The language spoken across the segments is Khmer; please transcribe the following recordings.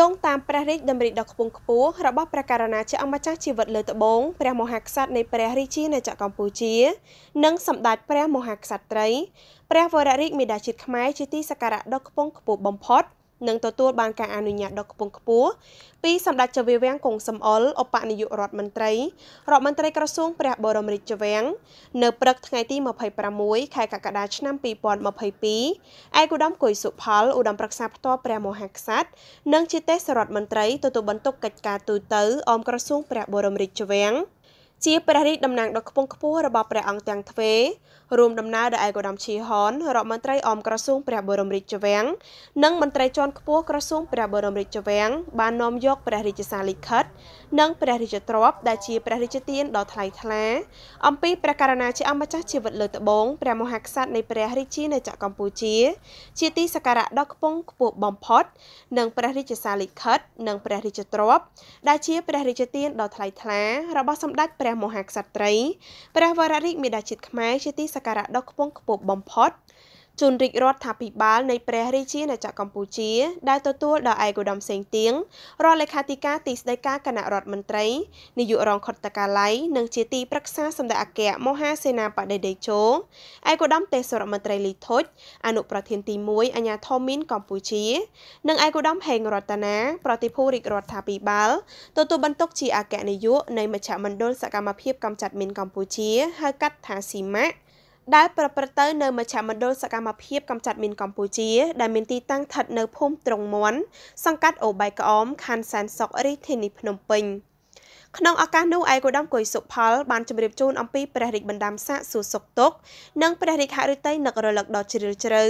យោងតាមព្រះរាជដំរីដ៏ខ្ពង់ខ្ពស់របស់ព្រះករណាជាអម្ចាស់ជីវិតលើត្បូងព្រះមហាក្សត្រនៃព្រះរាជាណាចក្រកម្ពុជា និងសម្ដេចព្រះមហាក្សត្រីព្រះវររាជមេដាជាតិខ្មែរជាទីសក្ការៈដ៏ខ្ពង់ខ្ពស់បំផុត។និងទទួលបានការអនុញ្ញាតដ៏ខ្ពង់ខ្ពស់ពីសម្ដេចជវាវាំងគង់សំអល់ឧបនាយករដ្ឋមន្ត្រីរដ្ឋមន្ត្រីក្រសួងព្រះបរមរាជវាំងនៅព្រឹកថ្ងៃទី26ខែកក្កដាឆ្នាំ2022ឯកឧត្តមគួយសុផលឧត្តមប្រឹក្សាផ្ទាល់ព្រះមហាក្សត្រនិងជាទេសរដ្ឋមន្ត្រីទទួលបន្ទុកកិច្ចការទូតទៅអមក្រសួងព្រះបរមរាជវាំងជាព្រះរាជតំណាងដ៏ខ្ពង់ខ្ពស់របស់ព្រះអង្គទាំងទ្វេរួមដំណើរដោយឯកឧត្តមឈីហនរដ្ឋមន្ត្រីអមក្រសួងព្រះបរមរាជវាំងនិងមន្ត្រីជាន់ខ្ពស់ក្រសួងព្រះបរមរាជវាំងបាននាំយកព្រះរាជសារលិខិតនិងព្រះរាជទ្រព្យដែលជាព្រះរាជទានដ៏ថ្លៃថ្លា អំពីព្រះករណាជាអម្ចាស់ជីវិតលើត្បូងព្រះមហាក្សត្រនៃព្រះរាជាណាចក្រកម្ពុជា ជាទីសក្ការៈដ៏ខ្ពង់ខ្ពស់បំផុតនិងព្រះរាជសារលិខិត និងព្រះរាជទ្រព្យដែលជាព្រះរាជទានដ៏ថ្លៃថ្លារបស់សម្ដេចព្រះមហាក្សត្រីព្រះវររាជមាតាជាតិខ្មែរជាទីសក្ការៈដ៏ខ្ពង់ខ្ពស់បំផុតជនរាជរដ្ឋាភិបាលនៃព្រះរាជាណាចក្រកម្ពុជា ដែលទទួលដោយឯកឧត្តមសេងទៀងរដ្ឋលេខាធិការទីស្តីការគណៈរដ្ឋមន្ត្រីនាយករងខុទ្ទកាល័យនិងជាទីប្រឹក្សាសម្ដេចអគ្គមហាសេនាបតីតេជោឯកឧត្តមទេសរដ្ឋមន្ត្រីលីធុចអនុប្រធានទី1អាញាធមមីនកម្ពុជា និងឯកឧត្តមហេងរតនាប្រតិភូរាជរដ្ឋាភិបាលទទួលបន្ទុកជាអគ្គនាយកនៃមជ្ឈមណ្ឌលសកម្មភាពកម្ចាត់មីនកម្ពុជាហៅកាត់ថាស៊ីម៉ាក់ដែលប្រព្រឹត្តទៅនៅមជ្ឈមណ្ឌលសកម្មភាពកម្ចាត់មីនកម្ពុជា ដែលមានទីតាំងស្ថិតនៅភូមិត្រង់មន់សង្កាត់អូបៃក្អមខណ្ឌសែនសុករាជធានីភ្នំពេញ។ក្នុងឱកាសនោះឯកឧត្តមកុយសុផល បានជម្រាបជូន អំពីព្រះរាជបណ្ដាំសាកសួរសុខទុក្ខនិងព្រះរាជហឫទ័យនឹករលឹកដ៏ជ្រាលជ្រៅ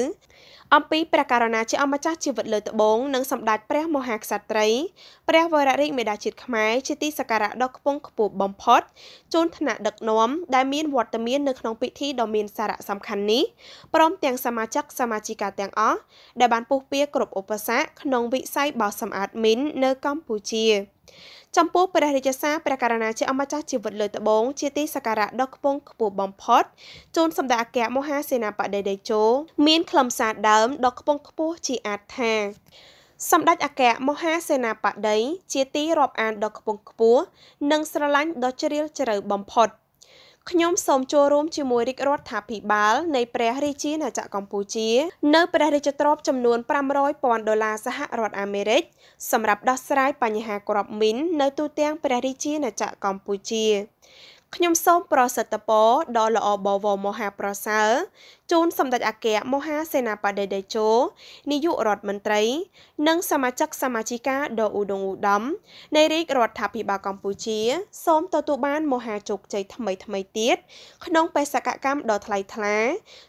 អំពីព្រះករណាជាអម្ចាស់ជីវិតលើត្បូងនិងសម្ដេចព្រះ មហាក្សត្រី ព្រះវររាជមេដាជាតិខ្មែរជាទីសក្ការៈដ៏ខ្ពង់ខ្ពស់បំផុតជូនឋានៈដឹកនាំដែលមានវត្តមាន នៅក្នុងពិធីដ៏មានសារៈសំខាន់នេះព្រមទាំង សមាជិកសមាជិកាទាំងអស់ដែលបានពុះពៀគ្រប់ឧបសគ្គក្នុងវិស័យបោសសម្អាតមីននៅកម្ពុជា។ចំពោះព្រះរាជសារព្រះករណាជាអមចាស់ជីវិតលើត្បូងជាទីសក្ការៈដ៏ខ្ពង់ខ្ពស់បំផុតជូនសម្ដេចអគ្គមហាសេនាបតីតេជោមានខ្លឹមសារដើមដ៏ខ្ពង់ខ្ពស់ជាអាចថា សម្ដេចអគ្គមហាសេនាបតីជាទីរាប់អានដ៏ខ្ពង់ខ្ពស់និងស្រឡាញ់ដ៏ជ្រាលជ្រៅបំផុតខ្ញុំសូមចូលរួមជាមួយរាជរដ្ឋាភិបាលនៃព្រះរាជាណាចក្រកម្ពុជានៅព្រះរាជទ្រព្យចំនួន500,000ដុល្លារសហរដ្ឋអាមេរិកសម្រាប់ដោះស្រាយ បញ្ហាក្របមីននៅទូទាំងព្រះរាជាណាចក្រកម្ពុជាខ្ញុំសូមប្រសិទ្ធពរដល់ល្អបវរមហាប្រសើរជូនសម្ដេចអគ្គមហាសេនាបតីតេជោនាយករដ្ឋមន្ត្រី និងសមាជិកសមាជិកាដ៏ឧត្តមឧត្តមនៃរាជរដ្ឋាភិបាលកម្ពុជាសូមទទួលបានមហាជោគជ័យថ្មីថ្មីទៀត ក្នុងបេសកកម្មដ៏ថ្លៃថ្លា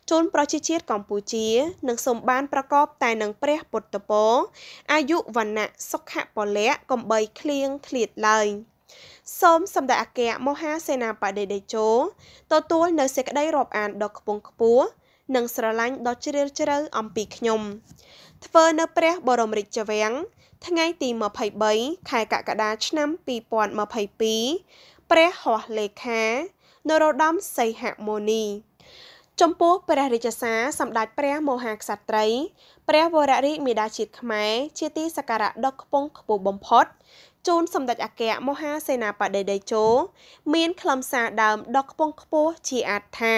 ជូនប្រជាជាតិកម្ពុជា និងសូមបានប្រកបតែនឹងព្រះពុទ្ធពរអាយុវណ្ណៈសុខៈពលៈកំបីឃ្លៀងឃ្លាតឡើយ។សូមសម្ដេចអគ្គមហាសេនាបតីតេជោទទួលនៅសេចក្តីរាប់អានដ៏ខ្ពង់ខ្ពស់និងស្រឡាញ់ដ៏ជ្រាលជ្រៅអំពីខ្ញុំធ្វើនៅ ព្រះ បរមរាជវាំងថ្ងៃ ទី23ខែកក្កដាឆ្នាំ2022ព្រះហស្ថលេខានរោត្តមសីហមុនីចំពោះព្រះរាជសារសម្ដេចព្រះមហាក្សត្រី ព្រះវររាជមេដាជាតិខ្មែរជាទីសក្ការៈដ៏ខ្ពង់ខ្ពស់បំផុតជូនសម្ដេចអគ្គមហាសេនាបតីតេជោមានខ្លឹមសារដើមដ៏ខ្ពង់ខ្ពស់ជាអាចថា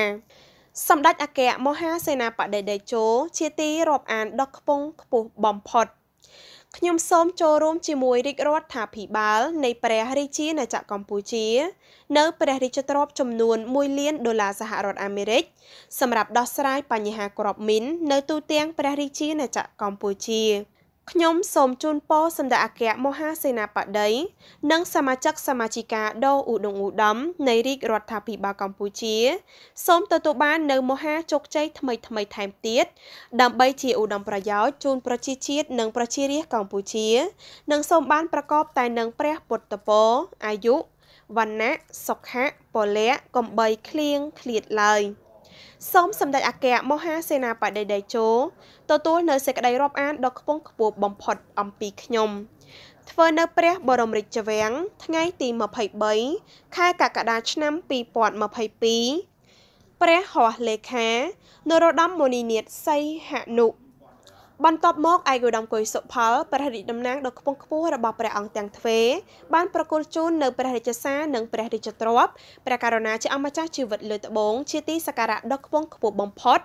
សម្ដេចអគ្គមហាសេនាបតីតេជោជាទីរាប់អានដ៏ខ្ពង់ខ្ពស់បំផុត។ខ្ញុំសូមចូលរួមជាមួយរាជរដ្ឋាភិបាល នៃ ព្រះរាជាណាចក្រកម្ពុជានៅព្រះរាជទ្រព្យចំនួន1លានដុល្លារសហរដ្ឋអាមេរិកសម្រាប់ដោះស្រាយបញ្ហាក្របមីននៅទូទាំងព្រះរាជាណាចក្រកម្ពុជា។ខ្ញុំសូមជូនពរសម្ដេចអគ្គមហាសេនាបតីនិងសមាជិកសមាជិកាដូឧដុងឧត្តមនៃរាជរដ្ឋាភិបាលកម្ពុជាសូមទទួលបាននៅមហាជោគជ័យថ្មីថ្មីថែមទៀតដើម្បីជាឧត្តមប្រយោជន៍ជូនប្រជាជាតិនិងប្រជារាស្ត្រកម្ពុជានិងសូមបានប្រកបតែនឹងព្រះពុទ្ធពរអាយុវណ្ណៈសុខៈពលៈកំបីគ្លៀងឃ្លាតឡើយ។សូមសម្ដេចអគ្គមហាសេនាបតីតេជោទទួលនៅសេចក្តីរាប់អានដ៏ខ្ពង់ខ្ពស់បំផុតអំពីខ្ញុំធ្វើនៅព្រះបរមរាជវាំងថ្ងៃ ទី23ខែកក្កដាឆ្នាំ2022ព្រះហស្ថលេខានរោត្តមមុនីនាថសីហនុបន្ទាប់មកឯកឧត្តមកុយសុផលព្រះរាជតំណាងដ៏ខ្ពង់ខ្ពស់របស់ព្រះអង្គទាំងទ្វេបានប្រគល់ជូននៅព្រះរាជសារនិងព្រះរាជទ្រព្យព្រះករុណាជាអម្ចាស់ជីវិតលើត្បូងជាទីសក្ការៈដ៏ខ្ពង់ខ្ពស់បំផុត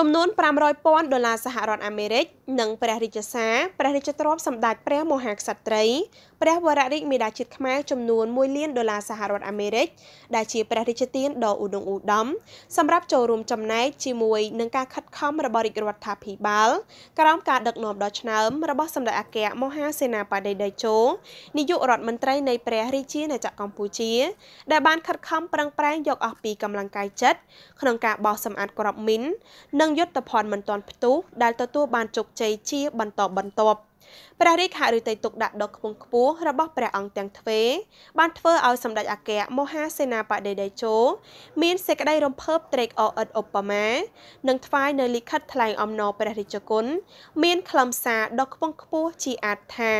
ចំនួន500,000ដុល្លារសហរដ្ឋអាមេរិកនិងព្រះរាជសារព្រះរាជទ្រព្យសម្ដេចព្រះ មហាក្សត្រី ព្រះវររាជមាតាជាតិខ្មែរចំនួន1លានដុល្លារសហរដ្ឋអាមេរិកដែលជាព្រះរាជទានដ៏ឧត្តុង្គឧត្តមសម្រាប់ចូលរួមចំណែកជាមួយនឹងការខិតខំរបស់រាជរដ្ឋាភិបាលក្រោមការដឹកនាំដ៏ឆ្នើមរបស់សម្ដេចអគ្គមហាសេនាបតីតេជោនាយករដ្ឋមន្ត្រីនៃព្រះរាជាណាចក្រកម្ពុជា ដែលបានខិតខំប្រឹងប្រែងយកអស់ពីកម្លាំងកាយចិត្តក្នុងការបោះសម្អាតក្របមីននិងនិងយុទ្ធភ័ណ្ឌមិនទាន់ផ្ទុះដែលទទួលបានជោគជ័យជា បន្តបន្ទាប់ព្រះរាជហឫទ័យទុកដាក់ដ៏ខ្ពង់ខ្ពស់របស់ព្រះអង្គទាំងទ្វេបានធ្វើឲ្យសម្ដេចអគ្គមហាសេនាបតីដេជោមានសេចក្តីរំភើបត្រេកអរឥតឧបមានិងថ្វាយនៅលិខិត ថ្លែងអំណរព្រះរាជគុណមានខ្លឹមសារដ៏ខ្ពង់ខ្ពស់ជាអាចថា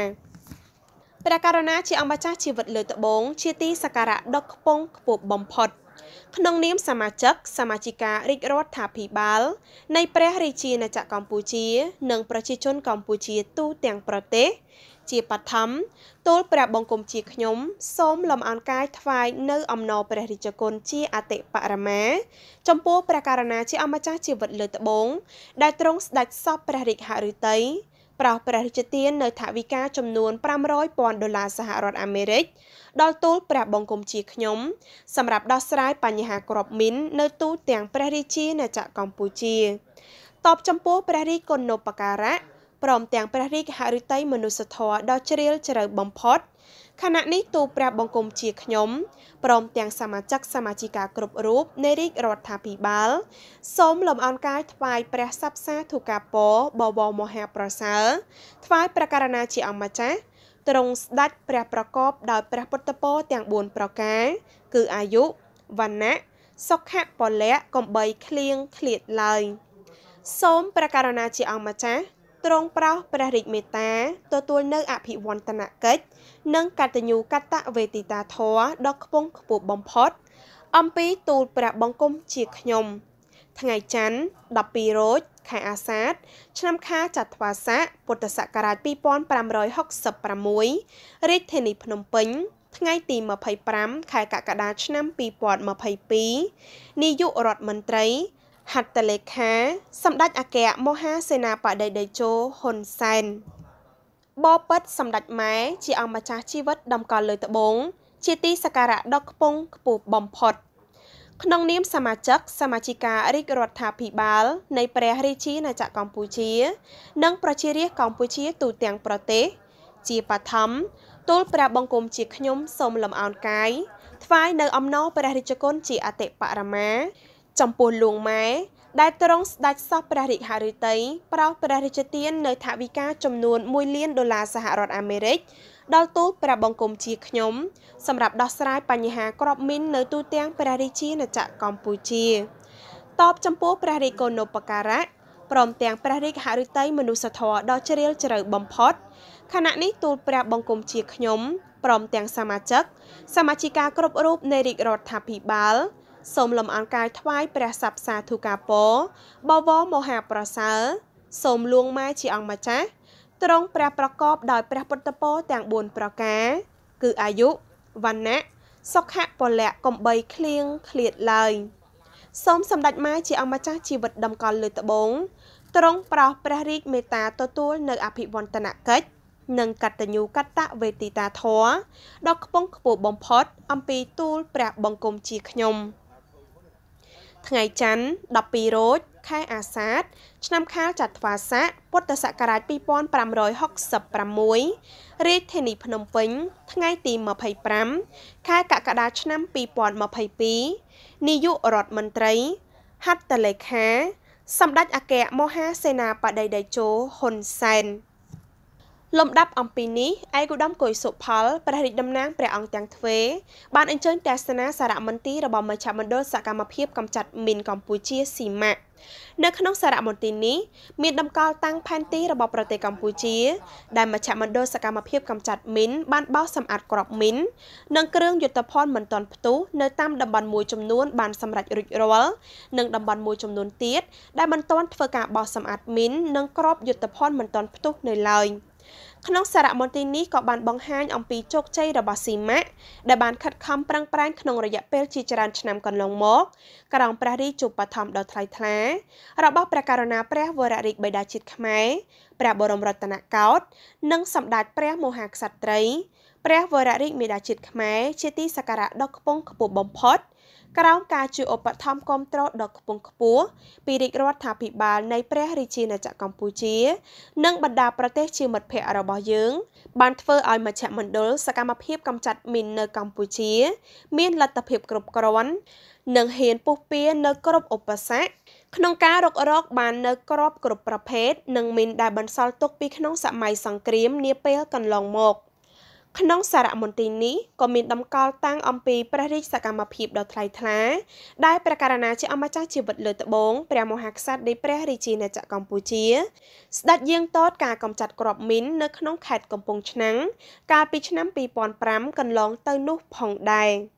ព្រះករុណាជាអង្គម្ចាស់ជីវិត លើត្បូងជាទីសក្ការៈដ៏ខ្ពង់ខ្ពស់បំផុត។ក្នុងនាមសមាជិកសមាជិការាជរដ្ឋាភិបាលនៃព្រះរាជាណាចក្រកម្ពុជានិងប្រជាជនកម្ពុជាទូទាំងប្រទេសជាបឋមទូលព្រះបង្គំជាខ្ញុំសូមលំអរកាយថ្វាយនៅអំណរព្រះរាជគុណជាអតិបរមា ចំពោះព្រះករណាជាអម្ចាស់ជីវិតលើត្បូងដែលទ្រង់ស្ដេចសពព្រះរាជហឫទ័យប្រោសព្រះរាជទាននៅថវិកាចំនួន500,000ដុល្លារសហរដ្ឋអាមេរិកដល់ទូលព្រះបង្គំជាខ្ញុំ សម្រាប់ដោះស្រាយបញ្ហាក្របមីននៅទូតទាំងព្រះរាជាណាចក្រកម្ពុជាតបចំពោះព្រះរាជគុណូបការៈព្រមទាំងព្រះរាជហឫទ័យមនុស្សធម៌ដ៏ជ្រាលជ្រៅបំផុតខណៈនេះទូព្រះបង្គំជាខ្ញុំព្រមទាំងសមាជិកសមាជិកាគ្រប់រូបនៃរាជរដ្ឋាភិបាលសូមលំអរកាយថ្វាយព្រះសព្សាធុកាពរបវរមហាប្រសើរថ្វាយប្រការណាជាអម្ចាស់ទ្រង់ស្ដេចព្រះប្រកបដោយព្រះពុទ្ធពរទាំង4ប្រការ គឺអាយុវណ្ណៈសុខៈពលៈកំបីឃ្លៀងឃ្លាតឡើយសូមប្រការណាជាអង្គម្ចាស់ទ្រង់ប្រោសព្រះរាជមេត្តាទទួលនៅអភិវឌ្ឍនកិច្ចនិងកតញ្ញូកតវេទិតាធរដ៏ខ្ពង់ខ្ពស់បំផុតអំពីទូលព្រះបង្គំជាខ្ញុំថ្ងៃច័ន្ទ12រោចខែអាសាឍឆ្នាំខាចត្វាស័កពុទ្ធសករាជ2566រាជធានីភ្នំពេញ ថ្ងៃ ទី25ខែកក្កដាឆ្នាំ2022នាយករដ្ឋមន្ត្រីហត្ថលេខាសម្ដេចអគ្គមហាសេនាបតីតេជោហ៊ុនសែនបបិទ្ធសម្ដេចម៉ែជាអង្គម្ចាស់ជីវិតដំកល់លើត្បូងជាទីសក្ការៈដ៏ខ្ពង់ខ្ពស់បំផុត ក្នុងនាមសមាជិកសមាជិការាជរដ្ឋាភិបាលនៃ ព្រះរាជាណាចក្រកម្ពុជា និង ប្រជារាស្ត្រកម្ពុជាទូទាំងប្រទេស ជាបឋមទូលព្រះបង្គំជាខ្ញុំសូមលំអោនកាយថ្វាយនៅអំណរព្រះរាជគុណជាអតិបរមាចំពោះលួងម៉ែដែលទ្រង់ស្ដេចសោះព្រះរាជហឫទ័យប្រោសព្រះរាជទាននៅថវិកាចំនួន1លានដុល្លារសហរដ្ឋអាមេរិកដល់ទូតព្រះបង្គំជាខ្ញុំសម្រាប់ដោះស្រាយបញ្ហាក្របមីននៅទូទាំងព្រះរាជាណាចក្រកម្ពុជាតបចំពោះព្រះរាជកោណុបការៈព្រមទាំងព្រះរាជហឫទ័យមនុស្សធម៌ដ៏ជ្រាលជ្រៅបំផុតខណៈនេះទូលព្រះបង្គំជាខ្ញុំព្រមទាំងសមាជិក សមាជិកាគ្រប់រូបនៃរាជរដ្ឋាភិបាលសូមលំអរកាយថ្វាយព្រះសព្វសាធុការពរបវរមហាប្រសើរសូមលួងម៉ែជាអង្គម្ចាស់ទ្រង់ព្រះប្រកបដោយព្រះពុទ្ធពរទាំង4ប្រការ គឺអាយុវណ្ណៈសុខៈពលៈកំបីឃ្លៀងឃ្លាតឡើយសូមសម្ដេចម៉ែជាអង្គម្ចាស់ជីវិតដំកល់លើត្បូងទ្រង់ប្រោសព្រះរាជមេត្តាទទួលនៅអភិវឌ្ឍនកិច្ចនិងកតញ្ញូកតវេទិតាធរដល់ខ្ពង់ខ្ពស់បំផុតអំពីទូលព្រះបង្គំជាខ្ញុំ។ថ្ងៃច័ន្ទ12រោចខែអាសាឍឆ្នាំខាលចត្វាស័កពុទ្ធសករាជ2566រាជធានីភ្នំពេញថ្ងៃទី25ខែកក្កដាឆ្នាំ2022នាយករដ្ឋមន្ត្រីហត្ថលេខា សម្ដេចអគ្គមហាសេនាបតីតេជោហ៊ុនសែនលំដាប់អំពីនេះឯកឧត្តមកុយសុផលព្រះរាជតំណាងព្រះអង្គទាំងទ្វេបានអញ្ជើញទស្សនាសារមន្ទីររបស់មជ្ឈមណ្ឌលសកម្មភាពកម្ចាត់មីនកម្ពុជាស៊ីម៉ាក់នៅក្នុងសារមន្ទីរនេះមានតម្កល់តាំងផែនទីរបស់ប្រទេសកម្ពុជា ដែលមជ្ឈមណ្ឌលសកម្មភាពកម្ចាត់មីនបានបោសសម្អាតក្របមីននិងគ្រឿងយុទ្ធភណ្ឌមិនទាន់ផ្ទុះនៅតាមតំបន់មួយចំនួន បានសម្រេចរួចរាល់និងតំបន់មួយចំនួនទៀតដែលមិនទាន់ធ្វើការបោសសម្អាតមីននិងក្របយុទ្ធភណ្ឌមិនទាន់ផ្ទុះនៅឡើយ។ក្នុងសារមន្ទីរនេះក៏បានបង្ហាញ អំពីជោគជ័យរបស់ស៊ីម៉ាក់ដែលបានខិតខំប្រឹងប្រែងក្នុងរយៈពេលជាច្រើនឆ្នាំកន្លងមកក្រោមព្រះរាជឧបត្ថម្ភដ៏ថ្លៃថ្លារបស់ព្រះករុណាព្រះវររាជបិតាជាតិខ្មែរព្រះបរមរតនកោដ្ឋនិង សម្ដេចព្រះ មហាក្សត្រីព្រះវររាជមេដាជាតិខ្មែរជាទីសក្ការៈដ៏ខ្ពង់ខ្ពស់បំផុត។ក្រោមការជួយឧបត្ថម្ភគាំទ្រដ៏ខ្ពង់ខ្ពស់ពីរាជរដ្ឋាភិបាលនៃព្រះរាជាណាចក្រកម្ពុជានិងបណ្ដាប្រទេសជាមិត្តភ័ក្តិរបស់យើងបានធ្វើឲ្យមជ្ឈមណ្ឌលសកម្មភាពកម្ចាត់មីននៅកម្ពុជា មានលទ្ធភាពគ្រប់គ្រាន់ និងហ៊ានពុះពៀនៅគ្រប់ឧបសគ្គក្នុងការរុករកបាននៅ ក្របគ្រប់ប្រភេទនិងមីនដែលបន្សល់ទុកពីក្នុងសម័យសង្គ្រាមនាពេលកន្លងមកក្នុងសារមន្ទីរនេះក៏មានដំកល់តាំងអំពីព្រះរាជសកម្មភាពដ៏ថ្លៃថ្លាដែលព្រះករណាជាអម្ចាស់ជីវិតលើត្បូងព្រះមហាក្សត្រនៃព្រះរាជាណាចក្រកម្ពុជា ស្ដេចយាងតតការកំចាត់ក្របមីននៅក្នុងខេត្តកំពង់ឆ្នាំងកាលពីឆ្នាំ2005កន្លង ទៅ នោះផងដែរ។